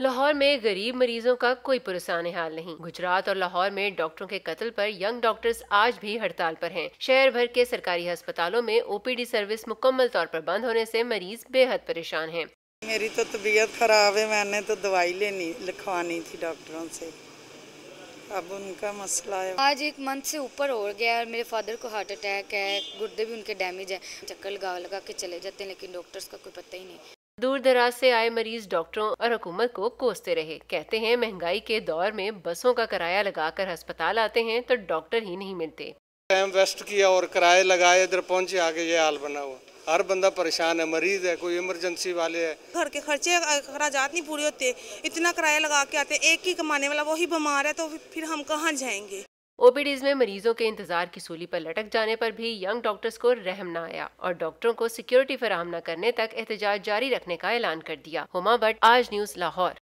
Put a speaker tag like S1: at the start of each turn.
S1: लाहौर में गरीब मरीजों का कोई पुरसान हाल नहीं गुजरात और लाहौर में डॉक्टरों के कत्ल पर यंग डॉक्टर्स आज भी हड़ताल पर हैं। शहर भर के सरकारी अस्पतालों में ओपीडी सर्विस मुकम्मल तौर पर बंद होने से मरीज बेहद परेशान हैं।
S2: मेरी तो तबीयत खराब है मैंने तो दवाई लेनी लिखवानी थी डॉक्टरों से अब उनका मसला है
S3: आज एक मंथ से ऊपर हो गया और मेरे फादर को हार्ट अटैक है गुर्दे भी उनके डैमेज है चक्कर लगा लगा के चले जाते हैं लेकिन डॉक्टर्स का कोई पता ही नहीं
S1: दूर दराज से आए मरीज डॉक्टरों और हुकूमत को कोसते रहे कहते हैं महंगाई के दौर में बसों का किराया लगाकर अस्पताल आते हैं तो डॉक्टर ही नहीं मिलते
S4: टाइम वेस्ट किया और किराए लगाए इधर पहुंचे आगे ये हाल बना हुआ हर बंदा परेशान है मरीज है कोई इमरजेंसी वाले है
S5: घर के खर्चे अखराजात नहीं पूरे होते इतना किराया लगा के आते एक ही कमाने वाला वही बीमार है तो फिर हम कहाँ जाएंगे
S1: ओपीडीज में मरीजों के इंतजार की सूली पर लटक जाने पर भी यंग डॉक्टर्स को रहम न आया और डॉक्टरों को सिक्योरिटी फराहम न करने तक एहतजाज जारी रखने का ऐलान कर दिया हुमा भट्ट आज न्यूज लाहौर